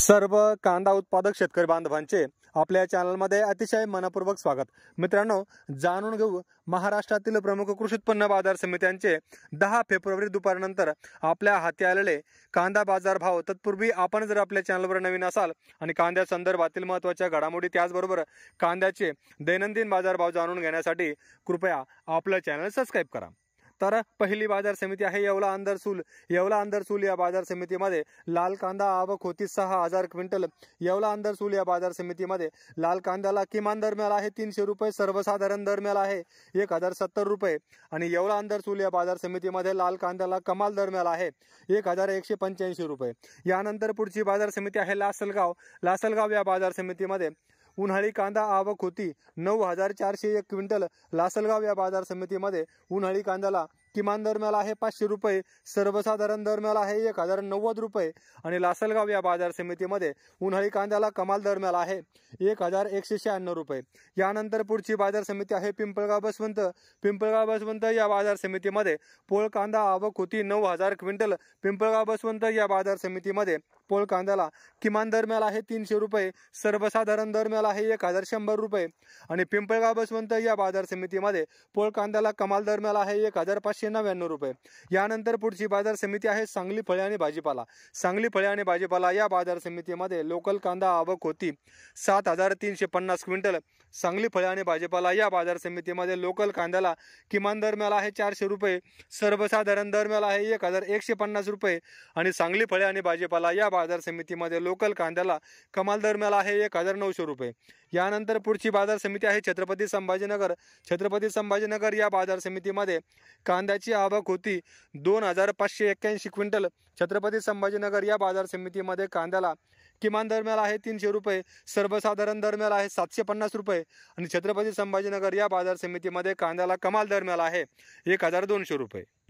सर्व कांदा उत्पादक शेतकरी बांधवांचे आपल्या चॅनलमध्ये अतिशय मनपूर्वक स्वागत मित्रांनो जाणून घेऊ महाराष्ट्रातील प्रमुख कृषी उत्पन्न बाजार समित्यांचे दहा फेब्रुवारी दुपारनंतर आपल्या हाती आलेले कांदा बाजार भाव तत्पूर्वी आपण जर आपल्या चॅनलवर नवीन असाल आणि कांद्या संदर्भातील महत्त्वाच्या घडामोडी त्याचबरोबर कांद्याचे दैनंदिन बाजारभाव जाणून घेण्यासाठी कृपया आपलं चॅनल सबस्क्राईब करा तर पहिली बाजार समिती आहे येवला अंधरसूल येवला आंदरसूल या बाजार समितीमध्ये लाल कांदा आवक होती सहा हजार क्विंटल येवला आंदरसूल या बाजार समितीमध्ये लाल कांद्याला किमान दर मिळाला आहे तीनशे रुपये सर्वसाधारण दर मिळाला आहे एक हजार सत्तर रुपये आणि येवला आंदरसूल या बाजार समितीमध्ये लाल कांद्याला कमाल दर मिळाला आहे एक हजार एकशे पंच्याऐंशी रुपये यानंतर पुढची बाजार समिती आहे लासलगाव लासलगाव या बाजार समितीमध्ये उन्हाळी कांदा आवक होती नऊ हजार चारशे एक क्विंटल लासलगाव या बाजार समितीमध्ये उन्हाळी कांद्याला किमान दरम्याला आहे पाचशे रुपये सर्वसाधारण दरम्याला आहे एक हजार नव्वद रुपये आणि लासलगाव या बाजार समितीमध्ये उन्हाळी कांद्याला कमाल दरम्याला आहे एक हजार एकशे शहाण्णव रुपये यानंतर पुढची बाजार समिती आहे पिंपळगाव बसवंत पिंपळगाव बसवंत या बाजार समितीमध्ये पोळ कांदा आवक होती नऊ हजार क्विंटल पिंपळगाव बसवंत या बाजार समितीमध्ये पोळ कांद्याला किमान दरम्याला आहे तीनशे रुपये सर्वसाधारण दरम्याला आहे एक हजार शंभर रुपये आणि पिंपळगाव बसवंत या बाजार समितीमध्ये पोळ कांद्याला कमाल दरम्याला आहे एक हजार पाचशे सातशे नव्याण्णव रुपये यानंतर पुढची बाजार समिती आहे सांगली फळे आणि भाजीपाला सांगली फळे आणि भाजीपाला या बाजार समितीमध्ये लोकल कांदा आवक होती सात हजार तीनशे पन्नास क्विंटल सांगली फळे आणि भाजीपाला या बाजार समितीमध्ये लोकल कांद्याला किमान दर मिळाला आहे चारशे रुपये सर्वसाधारण दर मिळाला आहे एक हजार एकशे पन्नास रुपये आणि सांगली फळे आणि भाजीपाला या बाजार समितीमध्ये लोकल कांद्याला कमाल दर मिळाला आहे एक हजार नऊशे रुपये यानंतर पुढची बाजार समिती आहे छत्रपती संभाजीनगर छत्रपती संभाजीनगर या बाजार समितीमध्ये कांद्याची आवक होती दोन हजार पाचशे एक्क्याऐंशी क्विंटल छत्रपती संभाजीनगर या बाजार समितीमध्ये कांद्याला किमान दरम्यान आहे तीनशे रुपये सर्वसाधारण दरम्यान आहे सातशे पन्नास रुपये आणि छत्रपती संभाजीनगर या बाजार समितीमध्ये कांद्याला कमाल दरम्यान आहे एक हजार दोनशे रुपये